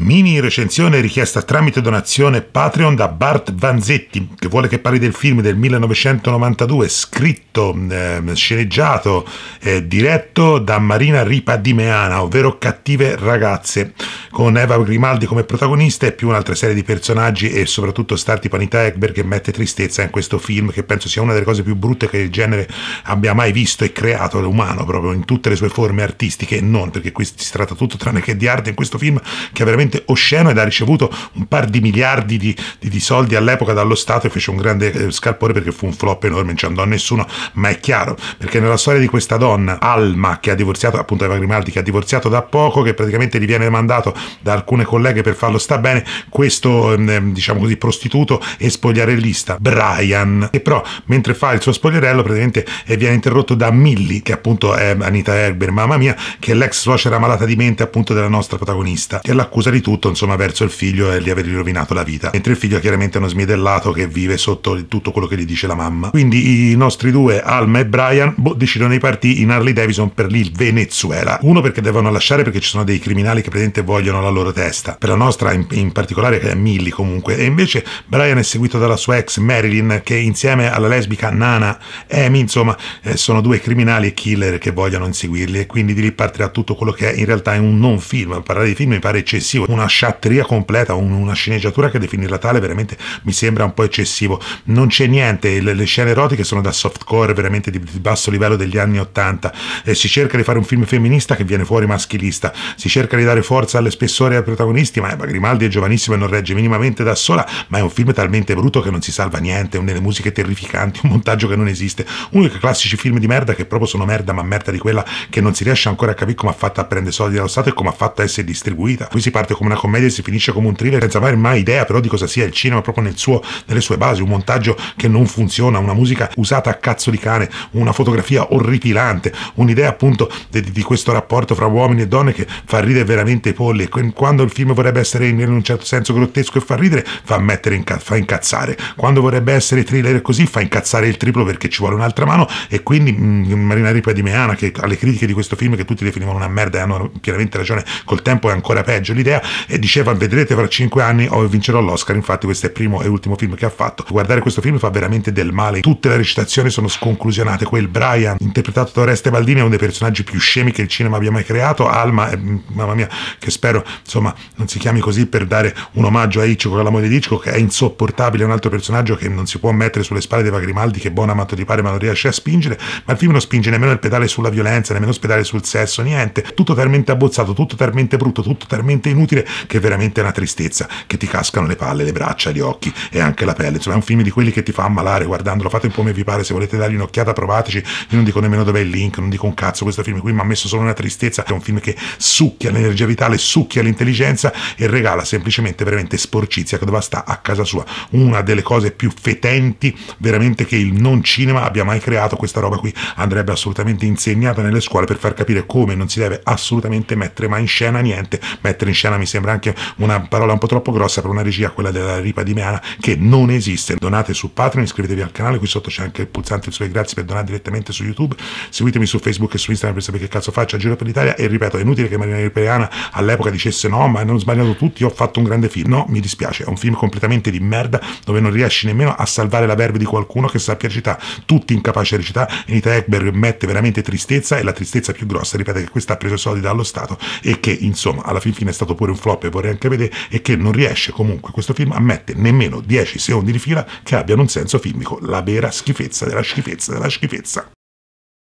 Mini recensione richiesta tramite donazione Patreon da Bart Vanzetti, che vuole che parli del film del 1992, scritto, eh, sceneggiato, eh, diretto da Marina Ripa di Meana, ovvero Cattive ragazze, con Eva Grimaldi come protagonista e più un'altra serie di personaggi e soprattutto Starti Panita Ekberg che mette tristezza in questo film, che penso sia una delle cose più brutte che il genere abbia mai visto e creato l'umano, proprio in tutte le sue forme artistiche e non, perché qui si tratta tutto tranne che di arte in questo film, che è veramente veramente osceno ed ha ricevuto un par di miliardi di, di, di soldi all'epoca dallo Stato e fece un grande eh, scalpore perché fu un flop enorme, non ci andò a nessuno, ma è chiaro, perché nella storia di questa donna, Alma, che ha divorziato, appunto Eva Grimaldi, che ha divorziato da poco, che praticamente gli viene mandato da alcune colleghe per farlo sta bene, questo, ehm, diciamo così, prostituto e spogliarellista, Brian, che però mentre fa il suo spogliarello praticamente eh, viene interrotto da Millie, che appunto è Anita Herber, mamma mia, che è l'ex suocera malata di mente appunto della nostra protagonista, che l'accusa di di tutto insomma verso il figlio e di avergli rovinato la vita mentre il figlio è chiaramente uno smidellato che vive sotto tutto quello che gli dice la mamma quindi i nostri due Alma e Brian boh, decidono di partire in Harley Davidson per il Venezuela uno perché devono lasciare perché ci sono dei criminali che praticamente vogliono la loro testa per la nostra in, in particolare che è Millie comunque e invece Brian è seguito dalla sua ex Marilyn che insieme alla lesbica Nana Amy insomma eh, sono due criminali e killer che vogliono inseguirli e quindi di lì partirà tutto quello che è in realtà è un non film parlare di film mi pare eccessivo eccessivo, una sciatteria completa, un, una sceneggiatura che definirla tale veramente mi sembra un po' eccessivo. Non c'è niente, le, le scene erotiche sono da softcore veramente di, di basso livello degli anni 80. Eh, si cerca di fare un film femminista che viene fuori maschilista, si cerca di dare forza alle spessore e ai protagonisti, ma, ma Grimaldi è giovanissimo e non regge minimamente da sola, ma è un film talmente brutto che non si salva niente, delle musiche terrificanti, un montaggio che non esiste, uno dei classici film di merda che proprio sono merda, ma merda di quella che non si riesce ancora a capire come ha fatto a prendere soldi dallo Stato e come ha fatto a essere distribuita. Qui si parte parte come una commedia e si finisce come un thriller senza avere mai idea però di cosa sia il cinema proprio nel suo, nelle sue basi, un montaggio che non funziona, una musica usata a cazzo di cane, una fotografia orripilante, un'idea appunto di, di questo rapporto fra uomini e donne che fa ridere veramente i polli, quando il film vorrebbe essere in un certo senso grottesco e fa ridere, fa, mettere inca- fa incazzare, quando vorrebbe essere thriller così fa incazzare il triplo perché ci vuole un'altra mano e quindi mh, mm, Marina Ripa di Meana che alle critiche di questo film che tutti definivano una merda e hanno pienamente ragione, col tempo è ancora peggio l'idea Europea e diceva vedrete fra cinque anni o oh, vincerò l'Oscar, infatti questo è il primo e ultimo film che ha fatto. Guardare questo film fa veramente del male, tutte le recitazioni sono sconclusionate, quel Brian interpretato da Oreste Baldini è uno dei personaggi più scemi che il cinema abbia mai creato, Alma, eh, mamma mia, che spero insomma non si chiami così per dare un omaggio a Hitchcock, alla moglie di Hitchcock, che è insopportabile, è un altro personaggio che non si può mettere sulle spalle dei Grimaldi che buon amato di pare ma non riesce a spingere, ma il film non spinge nemmeno il pedale sulla violenza, nemmeno il pedale sul sesso, niente, tutto talmente abbozzato, tutto talmente brutto, tutto talmente inutile inutile, che è veramente una tristezza, che ti cascano le palle, le braccia, gli occhi e anche la pelle. Insomma, è un film di quelli che ti fa ammalare guardandolo. Fate un po' come vi pare, se volete dargli un'occhiata, provateci. Io non dico nemmeno dov'è il link, non dico un cazzo. Questo film qui mi ha messo solo una tristezza. È un film che succhia l'energia vitale, succhia l'intelligenza e regala semplicemente veramente sporcizia che doveva stare a casa sua. Una delle cose più fetenti veramente che il non cinema abbia mai creato. Questa roba qui andrebbe assolutamente insegnata nelle scuole per far capire come non si deve assolutamente mettere mai in scena niente, mettere in scena mi sembra anche una parola un po' troppo grossa per una regia, quella della ripa di Meana, che non esiste. Donate su Patreon, iscrivetevi al canale, qui sotto c'è anche il pulsante sui grazie per donare direttamente su YouTube, seguitemi su Facebook e su Instagram per sapere che cazzo faccio a Giro per l'Italia e ripeto, è inutile che Marina Riperiana all'epoca dicesse no, ma hanno sbagliato tutti, ho fatto un grande film. No, mi dispiace, è un film completamente di merda dove non riesci nemmeno a salvare la verve di qualcuno che sappia recitare, tutti incapaci di recitare, Anita Ekberg mette veramente tristezza e la tristezza più grossa, ripeto è che questa ha preso soldi dallo Stato e che insomma alla fin fine è stato pure pure un flop e vorrei anche vedere, e che non riesce comunque questo film a mettere nemmeno 10 secondi di fila che abbiano un senso filmico, la vera schifezza della schifezza della schifezza.